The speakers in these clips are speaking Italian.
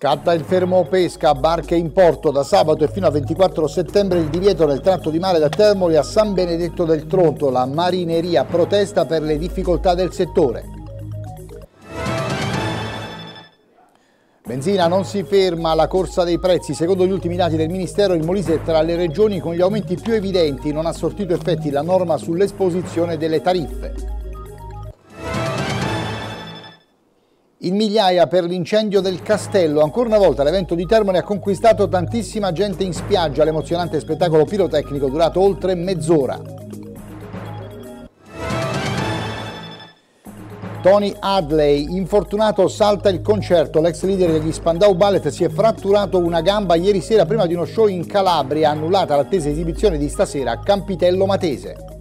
Scatta il fermo pesca, barche in porto da sabato e fino a 24 settembre il divieto nel tratto di mare da Termoli a San Benedetto del Tronto. La marineria protesta per le difficoltà del settore. Benzina non si ferma la corsa dei prezzi. Secondo gli ultimi dati del Ministero, il Molise è tra le regioni con gli aumenti più evidenti. Non ha sortito effetti la norma sull'esposizione delle tariffe. In migliaia per l'incendio del castello, ancora una volta l'evento di Termone ha conquistato tantissima gente in spiaggia, l'emozionante spettacolo pirotecnico durato oltre mezz'ora. Tony Hadley, infortunato, salta il concerto. L'ex leader degli Spandau Ballet si è fratturato una gamba ieri sera prima di uno show in Calabria, annullata l'attesa esibizione di stasera a Campitello Matese.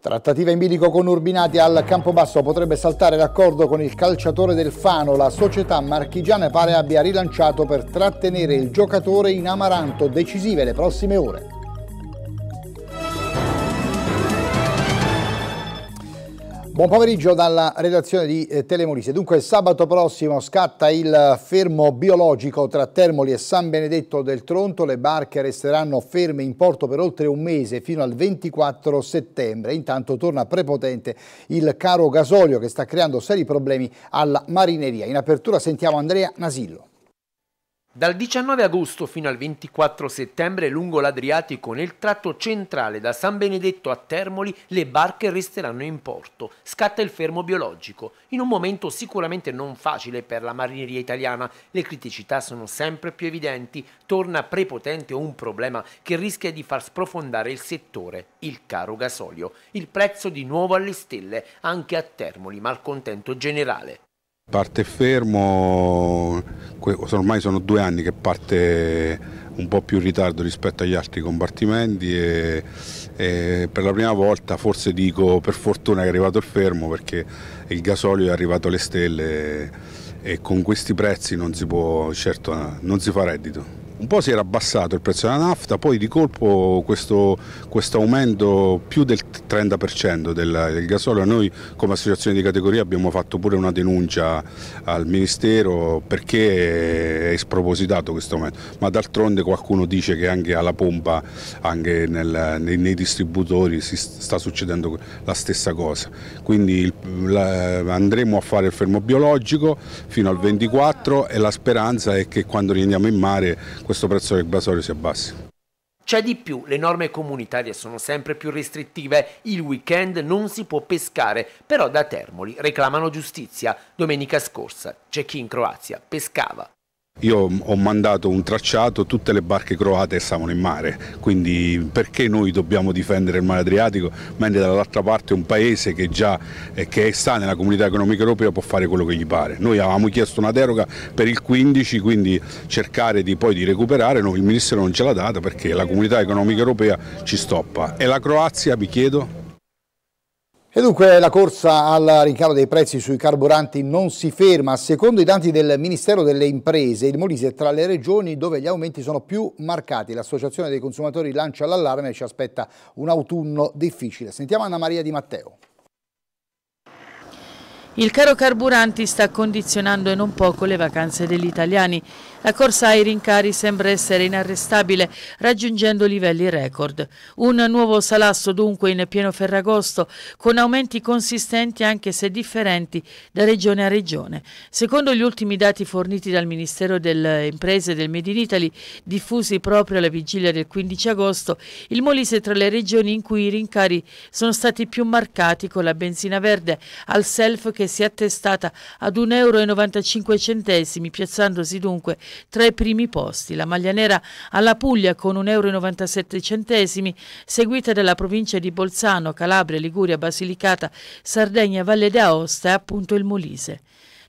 Trattativa in bilico con Urbinati al Campobasso potrebbe saltare l'accordo con il calciatore del Fano. La società marchigiana pare abbia rilanciato per trattenere il giocatore in amaranto decisive le prossime ore. Buon pomeriggio dalla redazione di eh, Telemolise. Dunque sabato prossimo scatta il fermo biologico tra Termoli e San Benedetto del Tronto. Le barche resteranno ferme in porto per oltre un mese fino al 24 settembre. Intanto torna prepotente il caro gasolio che sta creando seri problemi alla marineria. In apertura sentiamo Andrea Nasillo. Dal 19 agosto fino al 24 settembre lungo l'Adriatico nel tratto centrale da San Benedetto a Termoli le barche resteranno in porto. Scatta il fermo biologico. In un momento sicuramente non facile per la marineria italiana, le criticità sono sempre più evidenti, torna prepotente un problema che rischia di far sprofondare il settore, il caro gasolio. Il prezzo di nuovo alle stelle, anche a Termoli, malcontento generale. Parte fermo, ormai sono due anni che parte un po' più in ritardo rispetto agli altri compartimenti e, e, per la prima volta forse dico per fortuna è arrivato il fermo perché il gasolio è arrivato alle stelle e con questi prezzi non si può, certo non si fa reddito un po' si era abbassato il prezzo della nafta, poi di colpo questo, aumento più del 30% del, del, gasolio, noi come associazione di categoria abbiamo fatto pure una denuncia al Ministero perché è spropositato questo aumento, ma d'altronde qualcuno dice che anche alla pompa, anche nel, nei, nei, distributori si sta succedendo la stessa cosa, quindi il, la, andremo a fare il fermo biologico fino al 24 e la speranza è che quando rientriamo in mare questo prezzo del gasolio si abbassi. C'è di più, le norme comunitarie sono sempre più restrittive, il weekend non si può pescare, però da Termoli reclamano giustizia. Domenica scorsa c'è chi in Croazia pescava. Io ho mandato un tracciato, tutte le barche croate stavano in mare, quindi perché noi dobbiamo difendere il mare Adriatico, mentre dall'altra parte un paese che già eh, che sta nella comunità economica europea può fare quello che gli pare. Noi avevamo chiesto una deroga per il 15, quindi cercare di poi di recuperare, no, il Ministero non ce l'ha data perché la comunità economica europea ci stoppa. E la Croazia, vi chiedo? E dunque la corsa al rincaro dei prezzi sui carburanti non si ferma. Secondo i dati del Ministero delle Imprese, il Molise è tra le regioni dove gli aumenti sono più marcati. L'Associazione dei Consumatori lancia l'allarme e ci aspetta un autunno difficile. Sentiamo Anna Maria Di Matteo. Il caro carburanti sta condizionando e non poco le vacanze degli italiani. La corsa ai rincari sembra essere inarrestabile, raggiungendo livelli record. Un nuovo salasso dunque in pieno Ferragosto, con aumenti consistenti anche se differenti da regione a regione. Secondo gli ultimi dati forniti dal Ministero delle Imprese del Made in Italy, diffusi proprio alla vigilia del 15 agosto, il Molise è tra le regioni in cui i rincari sono stati più marcati con la benzina verde al self che si è attestata ad 1,95 euro, piazzandosi dunque tra i primi posti. La maglia nera alla Puglia con 1,97 euro, seguita dalla provincia di Bolzano, Calabria, Liguria, Basilicata, Sardegna, Valle d'Aosta e appunto il Molise.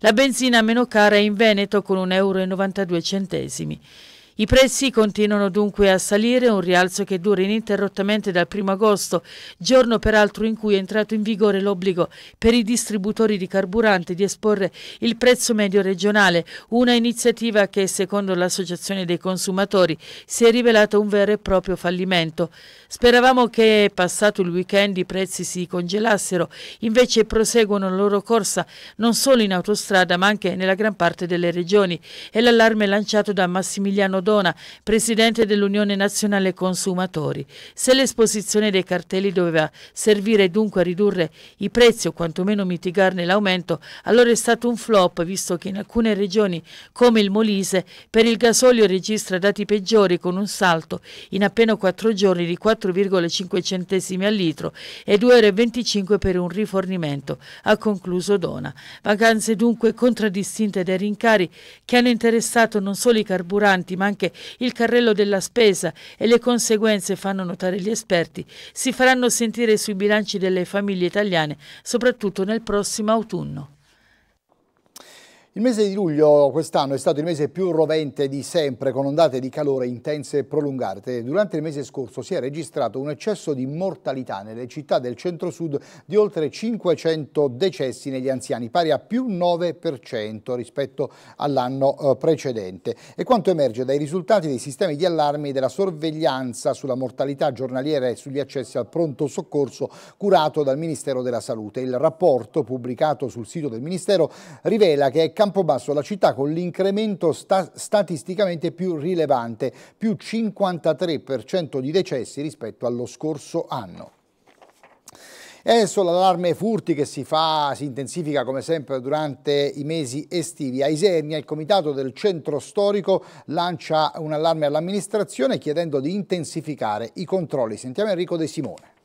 La benzina meno cara è in Veneto con 1,92 euro. I prezzi continuano dunque a salire, un rialzo che dura ininterrottamente dal 1 agosto, giorno peraltro in cui è entrato in vigore l'obbligo per i distributori di carburante di esporre il prezzo medio regionale, una iniziativa che secondo l'Associazione dei consumatori si è rivelata un vero e proprio fallimento. Speravamo che passato il weekend i prezzi si congelassero, invece proseguono la loro corsa non solo in autostrada ma anche nella gran parte delle regioni. e l'allarme lanciato da Massimiliano Cardona, presidente dell'Unione Nazionale Consumatori. Se l'esposizione dei cartelli doveva servire dunque a ridurre i prezzi o quantomeno mitigarne l'aumento, allora è stato un flop, visto che in alcune regioni, come il Molise, per il gasolio registra dati peggiori con un salto in appena 4 giorni di 4,5 centesimi al litro e 2,25 euro per un rifornimento, ha concluso Dona. Vacanze dunque contraddistinte dai rincari che hanno interessato non solo i carburanti ma anche anche il carrello della spesa e le conseguenze, fanno notare gli esperti, si faranno sentire sui bilanci delle famiglie italiane, soprattutto nel prossimo autunno. Il mese di luglio quest'anno è stato il mese più rovente di sempre, con ondate di calore intense e prolungate. Durante il mese scorso si è registrato un eccesso di mortalità nelle città del centro-sud di oltre 500 decessi negli anziani, pari a più 9% rispetto all'anno eh, precedente. E quanto emerge dai risultati dei sistemi di allarme e della sorveglianza sulla mortalità giornaliera e sugli accessi al pronto soccorso curato dal Ministero della Salute. Il rapporto pubblicato sul sito del Ministero rivela che è Campobasso la città con l'incremento sta statisticamente più rilevante, più 53% di decessi rispetto allo scorso anno. E adesso l'allarme furti che si, fa, si intensifica come sempre durante i mesi estivi. A Isernia il comitato del centro storico lancia un allarme all'amministrazione chiedendo di intensificare i controlli. Sentiamo Enrico De Simone.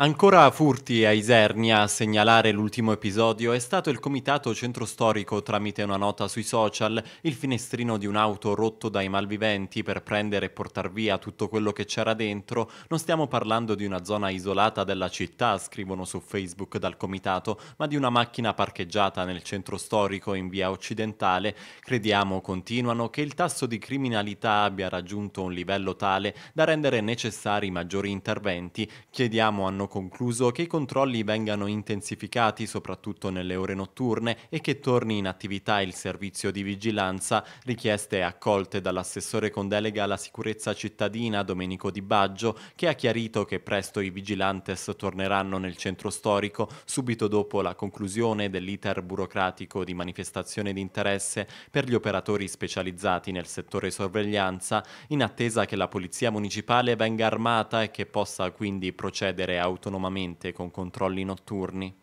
Ancora furti a Isernia a segnalare l'ultimo episodio è stato il comitato centro storico tramite una nota sui social, il finestrino di un'auto rotto dai malviventi per prendere e portar via tutto quello che c'era dentro. Non stiamo parlando di una zona isolata della città, scrivono su Facebook dal comitato, ma di una macchina parcheggiata nel centro storico in via occidentale. Crediamo, continuano, che il tasso di criminalità abbia raggiunto un livello tale da rendere necessari maggiori interventi. Chiediamo a noi concluso che i controlli vengano intensificati soprattutto nelle ore notturne e che torni in attività il servizio di vigilanza, richieste accolte dall'assessore con delega alla sicurezza cittadina Domenico Di Baggio, che ha chiarito che presto i vigilantes torneranno nel centro storico subito dopo la conclusione dell'iter burocratico di manifestazione di interesse per gli operatori specializzati nel settore sorveglianza, in attesa che la Polizia Municipale venga armata e che possa quindi procedere a autonomamente con controlli notturni?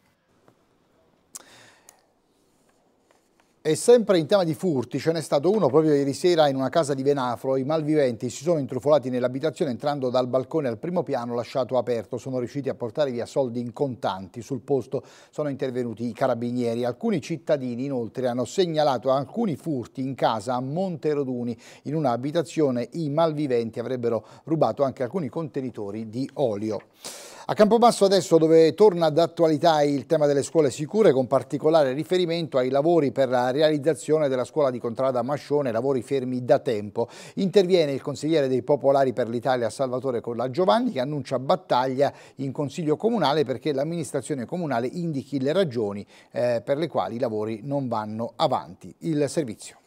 E sempre in tema di furti, ce n'è stato uno proprio ieri sera in una casa di Venafro. I malviventi si sono intrufolati nell'abitazione entrando dal balcone al primo piano lasciato aperto. Sono riusciti a portare via soldi in contanti. Sul posto sono intervenuti i carabinieri. Alcuni cittadini inoltre hanno segnalato alcuni furti in casa a Monte Roduni. In un'abitazione i malviventi avrebbero rubato anche alcuni contenitori di olio. A Campobasso adesso dove torna d'attualità il tema delle scuole sicure con particolare riferimento ai lavori per la realizzazione della scuola di Contrada Mascione, lavori fermi da tempo. Interviene il consigliere dei Popolari per l'Italia Salvatore Collagiovanni che annuncia battaglia in Consiglio Comunale perché l'amministrazione comunale indichi le ragioni eh, per le quali i lavori non vanno avanti. Il servizio.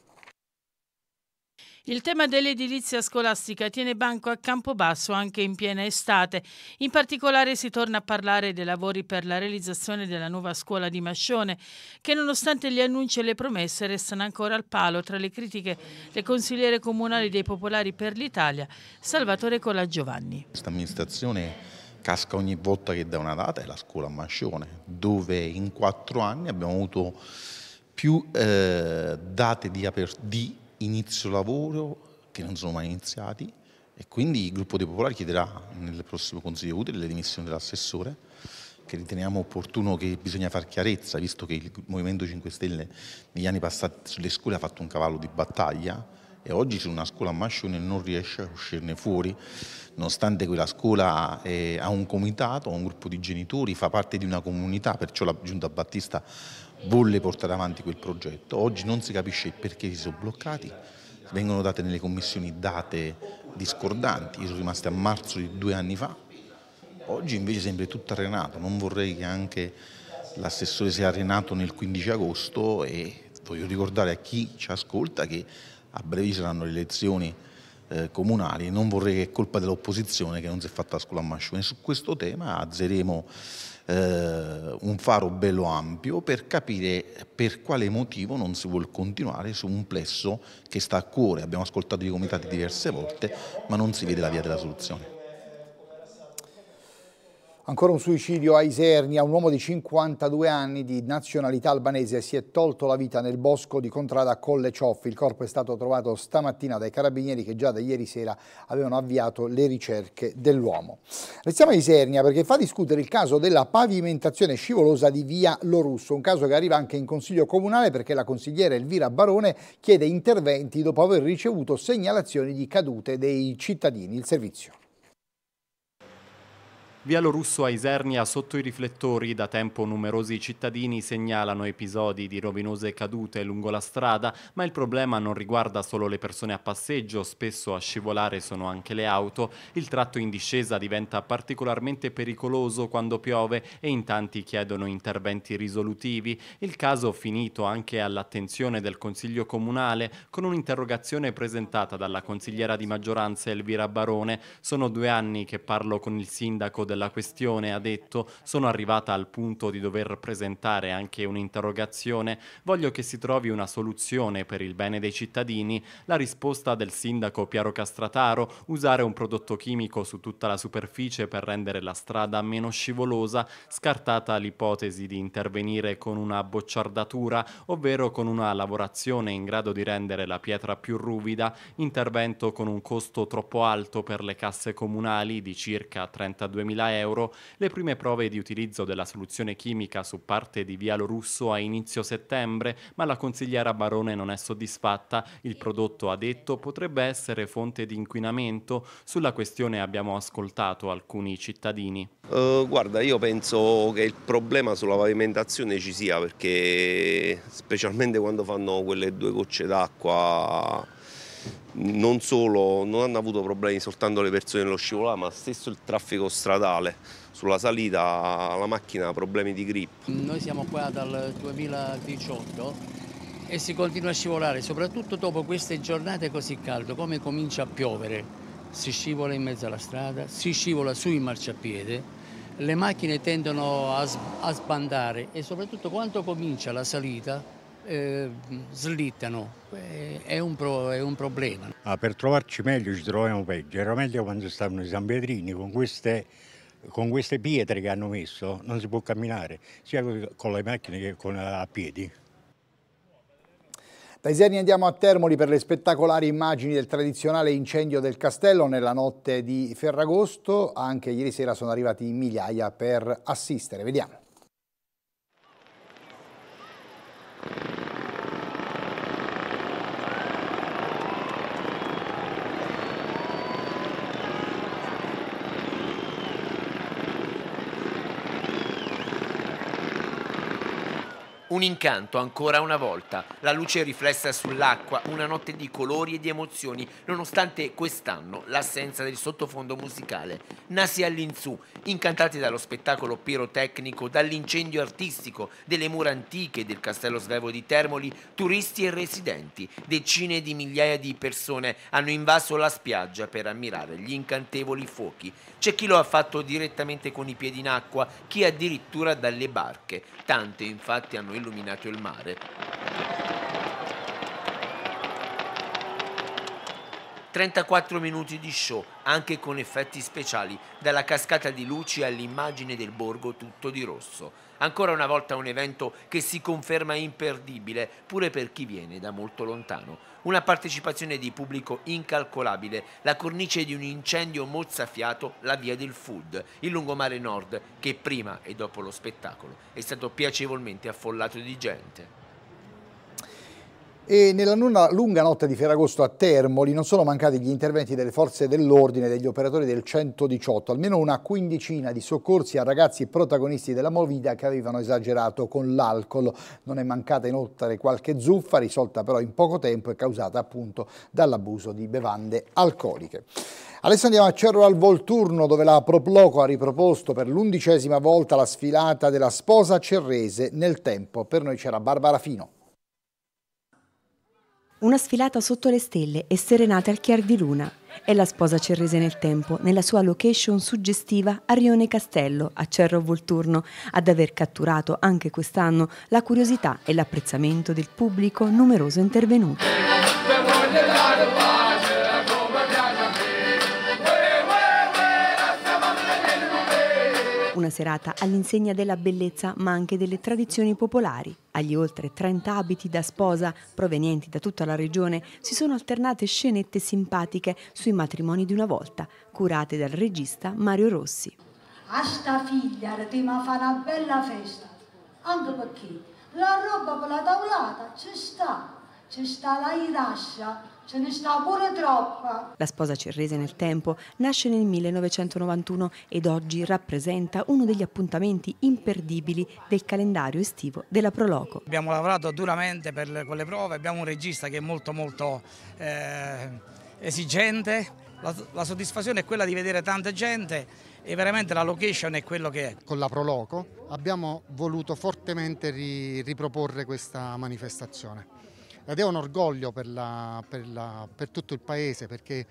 Il tema dell'edilizia scolastica tiene banco a Campobasso anche in piena estate. In particolare si torna a parlare dei lavori per la realizzazione della nuova scuola di Mascione, che nonostante gli annunci e le promesse restano ancora al palo tra le critiche del consigliere comunale dei Popolari per l'Italia, Salvatore Colagiovanni. Questa amministrazione casca ogni volta che dà una data è la scuola a Mascione, dove in quattro anni abbiamo avuto più eh, date di, di inizio lavoro che non sono mai iniziati e quindi il gruppo dei popolari chiederà nel prossimo Consiglio utile le dimissioni dell'assessore che riteniamo opportuno che bisogna far chiarezza, visto che il Movimento 5 Stelle negli anni passati sulle scuole ha fatto un cavallo di battaglia e oggi c'è una scuola a Mascione non riesce a uscirne fuori, nonostante quella scuola eh, ha un comitato, ha un gruppo di genitori, fa parte di una comunità, perciò la Giunta Battista volle portare avanti quel progetto, oggi non si capisce perché si sono bloccati, vengono date nelle commissioni date discordanti, io sono rimasto a marzo di due anni fa, oggi invece sembra tutto arenato, non vorrei che anche l'assessore sia arenato nel 15 agosto e voglio ricordare a chi ci ascolta che a breve ci saranno le elezioni eh, comunali, non vorrei che è colpa dell'opposizione che non si è fatta la scuola a Mascione. Su questo tema azzeremo eh, un faro bello ampio per capire per quale motivo non si vuole continuare su un plesso che sta a cuore. Abbiamo ascoltato i comitati diverse volte, ma non si vede la via della soluzione. Ancora un suicidio a Isernia, un uomo di 52 anni di nazionalità albanese si è tolto la vita nel bosco di Contrada Colle Cioffi. Il corpo è stato trovato stamattina dai carabinieri che già da ieri sera avevano avviato le ricerche dell'uomo. Restiamo a Isernia perché fa discutere il caso della pavimentazione scivolosa di via Lorusso, un caso che arriva anche in Consiglio Comunale perché la consigliera Elvira Barone chiede interventi dopo aver ricevuto segnalazioni di cadute dei cittadini. Il servizio. Bielorusso a Isernia sotto i riflettori da tempo numerosi cittadini segnalano episodi di rovinose cadute lungo la strada, ma il problema non riguarda solo le persone a passeggio, spesso a scivolare sono anche le auto. Il tratto in discesa diventa particolarmente pericoloso quando piove e in tanti chiedono interventi risolutivi. Il caso finito anche all'attenzione del Consiglio Comunale con un'interrogazione presentata dalla consigliera di maggioranza Elvira Barone. Sono due anni che parlo con il sindaco della della questione, ha detto sono arrivata al punto di dover presentare anche un'interrogazione, voglio che si trovi una soluzione per il bene dei cittadini, la risposta del sindaco Piero Castrataro, usare un prodotto chimico su tutta la superficie per rendere la strada meno scivolosa, scartata l'ipotesi di intervenire con una bocciardatura, ovvero con una lavorazione in grado di rendere la pietra più ruvida, intervento con un costo troppo alto per le casse comunali di circa 32 mila euro le prime prove di utilizzo della soluzione chimica su parte di Vialorusso a inizio settembre, ma la consigliera Barone non è soddisfatta, il prodotto ha detto potrebbe essere fonte di inquinamento, sulla questione abbiamo ascoltato alcuni cittadini. Uh, guarda, io penso che il problema sulla pavimentazione ci sia perché specialmente quando fanno quelle due gocce d'acqua non solo non hanno avuto problemi soltanto le persone nello scivolare, ma stesso il traffico stradale sulla salita alla macchina ha problemi di grip. Noi siamo qua dal 2018 e si continua a scivolare, soprattutto dopo queste giornate così calde, come comincia a piovere. Si scivola in mezzo alla strada, si scivola sui marciapiede, le macchine tendono a, sb a sbandare e soprattutto quando comincia la salita eh, slittano, eh, è, un pro, è un, problema. Ah, per trovarci meglio ci troviamo peggio, era meglio quando stavano i San Pietrini con queste, con queste pietre che hanno messo, non si può camminare sia con le macchine che con, eh, a piedi. Dai Seni andiamo a Termoli per le spettacolari immagini del tradizionale incendio del castello nella notte di Ferragosto. Anche ieri sera sono arrivati migliaia per assistere. Vediamo. Un incanto ancora una volta, la luce riflessa sull'acqua, una notte di colori e di emozioni, nonostante quest'anno l'assenza del sottofondo musicale. Nasi all'insù, incantati dallo spettacolo pirotecnico, dall'incendio artistico, delle mura antiche del castello svevo di Termoli, turisti e residenti, decine di migliaia di persone hanno invaso la spiaggia per ammirare gli incantevoli fuochi. C'è chi lo ha fatto direttamente con i piedi in acqua, chi addirittura dalle barche. Tante infatti hanno illustrato illuminato il mare. 34 minuti di show, anche con effetti speciali, dalla cascata di luci all'immagine del borgo tutto di rosso. Ancora una volta un evento che si conferma imperdibile, pure per chi viene da molto lontano. Una partecipazione di pubblico incalcolabile, la cornice di un incendio mozzafiato, la via del food, il lungomare nord, che prima e dopo lo spettacolo è stato piacevolmente affollato di gente. E nella lunga notte di Ferragosto a Termoli non sono mancati gli interventi delle forze dell'ordine e degli operatori del 118, almeno una quindicina di soccorsi a ragazzi protagonisti della movida che avevano esagerato con l'alcol. Non è mancata inoltre qualche zuffa, risolta però in poco tempo e causata appunto dall'abuso di bevande alcoliche. Adesso andiamo a Cerro al Volturno dove la Proploco ha riproposto per l'undicesima volta la sfilata della sposa cerrese nel tempo. Per noi c'era Barbara Fino. Una sfilata sotto le stelle e serenate al chiar di luna. È la sposa cerrese nel tempo, nella sua location suggestiva a Rione Castello, a Cerro Volturno, ad aver catturato anche quest'anno la curiosità e l'apprezzamento del pubblico numeroso intervenuto. Una serata all'insegna della bellezza ma anche delle tradizioni popolari. Agli oltre 30 abiti da sposa, provenienti da tutta la regione, si sono alternate scenette simpatiche sui matrimoni di una volta, curate dal regista Mario Rossi. A sta figlia ti ma fa una bella festa, anche perché la roba con la tavolata ci sta, ci sta la irascia, Ce ne sta pure troppa. La sposa Cerrese nel tempo nasce nel 1991 ed oggi rappresenta uno degli appuntamenti imperdibili del calendario estivo della Proloco. Abbiamo lavorato duramente per le prove, abbiamo un regista che è molto molto eh, esigente, la, la soddisfazione è quella di vedere tanta gente e veramente la location è quello che è. Con la Proloco abbiamo voluto fortemente riproporre questa manifestazione ed è un orgoglio per, la, per, la, per tutto il Paese perché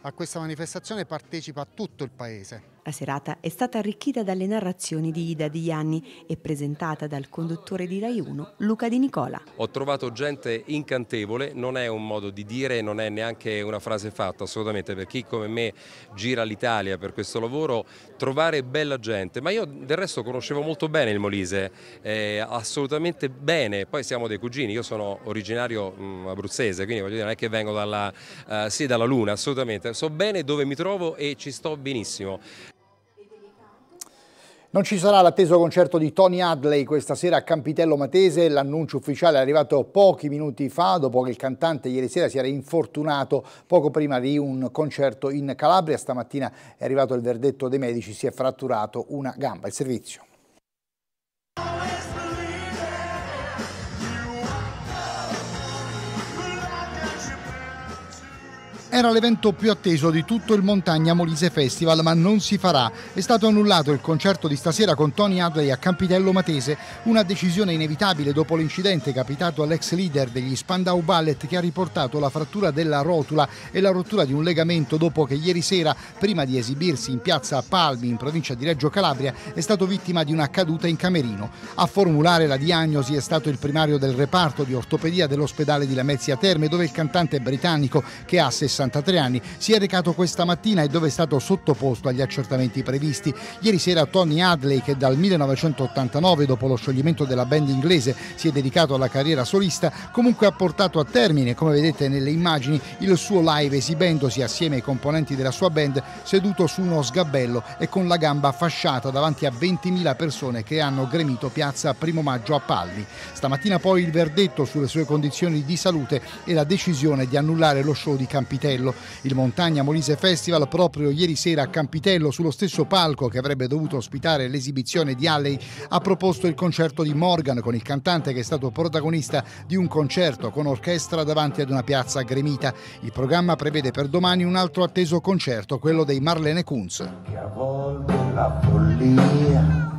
a questa manifestazione partecipa tutto il Paese. La serata è stata arricchita dalle narrazioni di Ida Di Ianni e presentata dal conduttore di Rai 1, Luca Di Nicola. Ho trovato gente incantevole, non è un modo di dire, non è neanche una frase fatta assolutamente per chi come me gira l'Italia per questo lavoro, trovare bella gente, ma io del resto conoscevo molto bene il Molise, eh, assolutamente bene, poi siamo dei cugini, io sono originario mh, mm, abruzzese, quindi voglio dire non è che vengo dalla, uh, sì, dalla luna, assolutamente, so bene dove mi trovo e ci sto benissimo. Non ci sarà l'atteso concerto di Tony Hadley questa sera a Campitello Matese, l'annuncio ufficiale è arrivato pochi minuti fa dopo che il cantante ieri sera si era infortunato poco prima di un concerto in Calabria, stamattina è arrivato il verdetto dei medici, si è fratturato una gamba. Il servizio. Era l'evento più atteso di tutto il Montagna Molise Festival, ma non si farà. È stato annullato il concerto di stasera con Tony Adley a Campitello Matese, una decisione inevitabile dopo l'incidente capitato all'ex leader degli Spandau Ballet che ha riportato la frattura della rotula e la rottura di un legamento dopo che ieri sera, prima di esibirsi in piazza Palmi in provincia di Reggio Calabria, è stato vittima di una caduta in camerino. A formulare la diagnosi è stato il primario del reparto di ortopedia dell'ospedale di Lamezia Terme, dove il cantante britannico che ha 60 63 anni, si è recato questa mattina e dove è stato sottoposto agli accertamenti previsti. Ieri sera Tony Hadley, che dal 1989, dopo lo scioglimento della band inglese, si è dedicato alla carriera solista, comunque ha portato a termine, come vedete nelle immagini, il suo live esibendosi assieme ai componenti della sua band seduto su uno sgabello e con la gamba fasciata davanti a 20.000 persone che hanno gremito piazza Primo Maggio a Palli. Stamattina poi il verdetto sulle sue condizioni di salute e la decisione di annullare lo show di Campitelli. Campitello. Il Montagna Molise Festival proprio ieri sera a Campitello, sullo stesso palco che avrebbe dovuto ospitare l'esibizione di Alley, ha proposto il concerto di Morgan con il cantante che è stato protagonista di un concerto con orchestra davanti ad una piazza gremita. Il programma prevede per domani un altro atteso concerto, quello dei Marlene Kunz. Che a volte la follia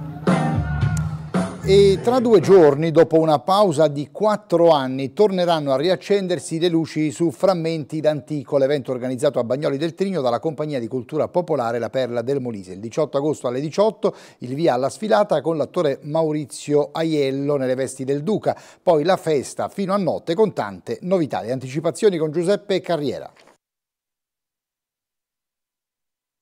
e tra due giorni, dopo una pausa di quattro anni, torneranno a riaccendersi le luci su Frammenti d'Antico, l'evento organizzato a Bagnoli del Trigno dalla Compagnia di Cultura Popolare La Perla del Molise. Il 18 agosto alle 18 il via alla sfilata con l'attore Maurizio Aiello nelle vesti del Duca, poi la festa fino a notte con tante novità. Le anticipazioni con Giuseppe Carriera.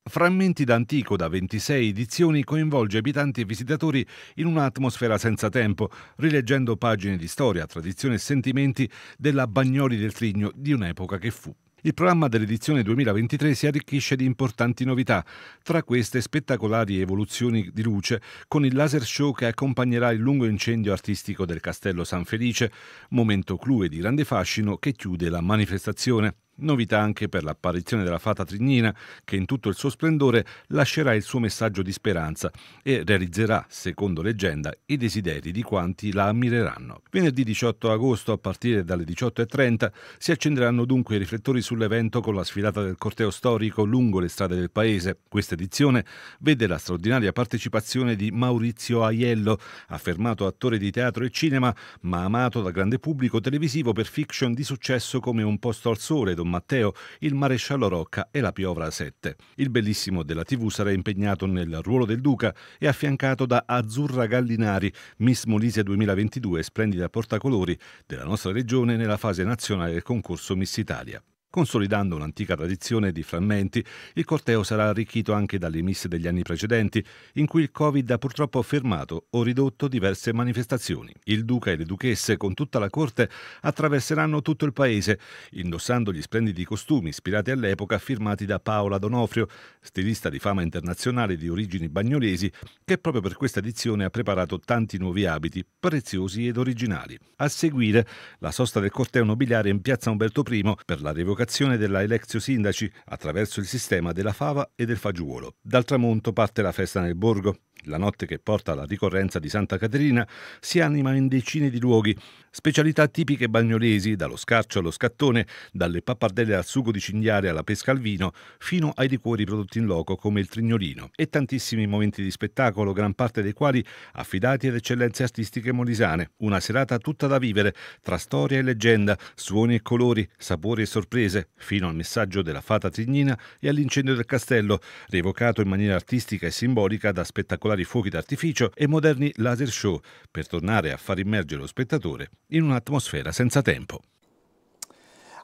Frammenti d'Antico da 26 edizioni coinvolge abitanti e visitatori in un'atmosfera senza tempo, rileggendo pagine di storia, tradizione e sentimenti della Bagnoli del Trigno di un'epoca che fu. Il programma dell'edizione 2023 si arricchisce di importanti novità, tra queste spettacolari evoluzioni di luce con il laser show che accompagnerà il lungo incendio artistico del Castello San Felice, momento clou e di grande fascino che chiude la manifestazione. Novità anche per l'apparizione della fata Trignina, che in tutto il suo splendore lascerà il suo messaggio di speranza e realizzerà, secondo leggenda, i desideri di quanti la ammireranno. Venerdì 18 agosto, a partire dalle 18.30, si accenderanno dunque i riflettori sull'evento con la sfilata del corteo storico lungo le strade del paese. Questa edizione vede la straordinaria partecipazione di Maurizio Aiello, affermato attore di teatro e cinema, ma amato dal grande pubblico televisivo per fiction di successo come Un posto al sole, dove Don Matteo, il maresciallo Rocca e la Piovra 7. Il bellissimo della TV sarà impegnato nel ruolo del Duca e affiancato da Azzurra Gallinari, Miss Molise 2022, splendida portacolori della nostra regione nella fase nazionale del concorso Miss Italia. Consolidando un'antica tradizione di frammenti, il corteo sarà arricchito anche dalle misse degli anni precedenti, in cui il Covid ha purtroppo fermato o ridotto diverse manifestazioni. Il duca e le duchesse, con tutta la corte, attraverseranno tutto il paese, indossando gli splendidi costumi ispirati all'epoca firmati da Paola Donofrio, stilista di fama internazionale di origini bagnolesi, che proprio per questa edizione ha preparato tanti nuovi abiti, preziosi ed originali. A seguire, la sosta del corteo nobiliare in piazza Umberto I per la revocazione convocazione della Elezio Sindaci attraverso il sistema della fava e del fagiolo. Dal tramonto parte la festa nel borgo. La notte che porta alla ricorrenza di Santa Caterina si anima in decine di luoghi, specialità tipiche bagnolesi, dallo scarcio allo scattone, dalle pappardelle al sugo di cinghiale alla pesca al vino, fino ai liquori prodotti in loco come il trignolino e tantissimi momenti di spettacolo, gran parte dei quali affidati ad eccellenze artistiche molisane. Una serata tutta da vivere, tra storia e leggenda, suoni e colori, sapori e sorprese, fino al messaggio della fata trignina e all'incendio del castello, rievocato in maniera artistica e simbolica da spettacolari particolari fuochi d'artificio e moderni laser show per tornare a far immergere lo spettatore in un'atmosfera senza tempo.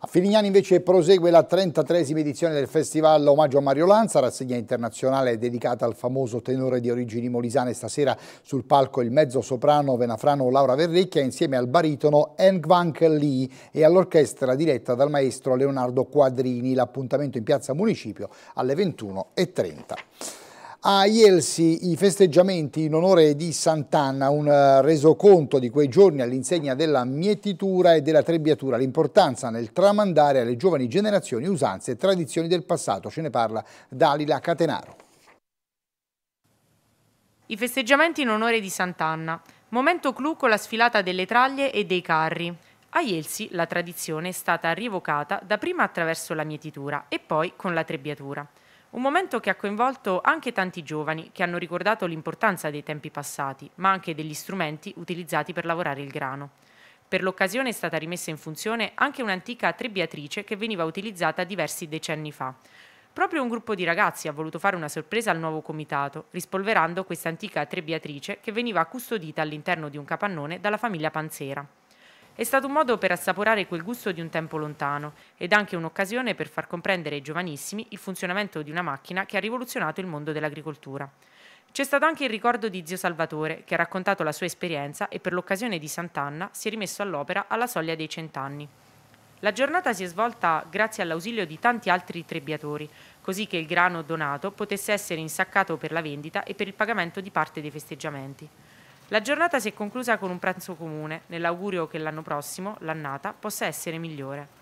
A Filignani invece prosegue la 33esima edizione del Festival Omaggio a Mario Lanza, rassegna internazionale dedicata al famoso tenore di origini molisane. Stasera sul palco il mezzo soprano venafrano Laura Verrecchia insieme al baritono Ngwank Lee e all'orchestra diretta dal maestro Leonardo Quadrini. L'appuntamento in piazza Municipio alle 21.30. A Ielsi i festeggiamenti in onore di Sant'Anna, un eh, resoconto di quei giorni all'insegna della mietitura e della trebbiatura, l'importanza nel tramandare alle giovani generazioni usanze e tradizioni del passato. Ce ne parla Dalila Catenaro. I festeggiamenti in onore di Sant'Anna, momento clou con la sfilata delle traglie e dei carri. A Ielsi la tradizione è stata rivocata dapprima attraverso la mietitura e poi con la trebbiatura. Un momento che ha coinvolto anche tanti giovani che hanno ricordato l'importanza dei tempi passati, ma anche degli strumenti utilizzati per lavorare il grano. Per l'occasione è stata rimessa in funzione anche un'antica trebbiatrice che veniva utilizzata diversi decenni fa. Proprio un gruppo di ragazzi ha voluto fare una sorpresa al nuovo comitato, rispolverando questa antica trebbiatrice che veniva custodita all'interno di un capannone dalla famiglia Panzera. È stato un modo per assaporare quel gusto di un tempo lontano ed anche un'occasione per far comprendere ai giovanissimi il funzionamento di una macchina che ha rivoluzionato il mondo dell'agricoltura. C'è stato anche il ricordo di zio Salvatore, che ha raccontato la sua esperienza e per l'occasione di Sant'Anna si è rimesso all'opera alla soglia dei cent'anni. La giornata si è svolta grazie all'ausilio di tanti altri trebbiatori, così che il grano donato potesse essere insaccato per la vendita e per il pagamento di parte dei festeggiamenti. La giornata si è conclusa con un pranzo comune, nell'augurio che l'anno prossimo, l'annata, possa essere migliore.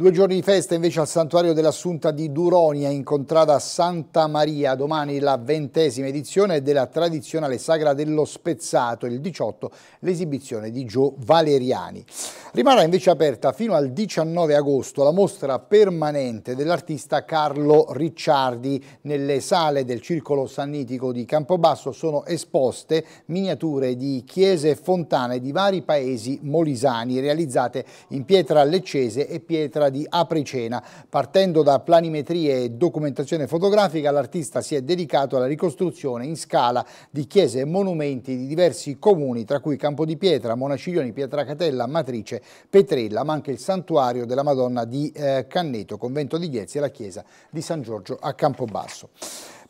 Due giorni di festa invece al santuario dell'Assunta di Duronia in contrada Santa Maria, domani la ventesima edizione della tradizionale sagra dello spezzato, il 18 l'esibizione di Gio Valeriani. Rimarrà invece aperta fino al 19 agosto la mostra permanente dell'artista Carlo Ricciardi. Nelle sale del Circolo Sannitico di Campobasso sono esposte miniature di chiese e fontane di vari paesi molisani realizzate in pietra leccese e pietra mostra di Apricena. Partendo da planimetrie e documentazione fotografica, l'artista si è dedicato alla ricostruzione in scala di chiese e monumenti di diversi comuni, tra cui Campo di Pietra, Monaciglioni, Pietracatella, Matrice, Petrella, ma anche il santuario della Madonna di eh, Canneto, convento di Ghezzi e la chiesa di San Giorgio a Campobasso.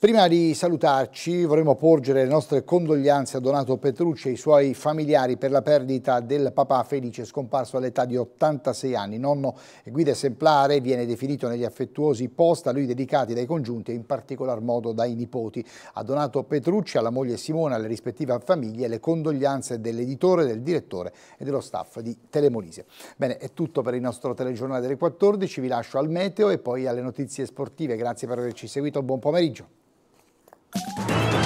Prima di salutarci vorremmo porgere le nostre condoglianze a Donato Petrucci e ai suoi familiari per la perdita del papà Felice scomparso all'età di 86 anni. Nonno e guida esemplare viene definito negli affettuosi post a lui dedicati dai congiunti e in particolar modo dai nipoti. A Donato Petrucci, alla moglie Simona, alle rispettive famiglie le condoglianze dell'editore, del direttore e dello staff di Telemolise. Bene, è tutto per il nostro telegiornale delle 14, vi lascio al meteo e poi alle notizie sportive. Grazie per averci seguito, buon pomeriggio. Música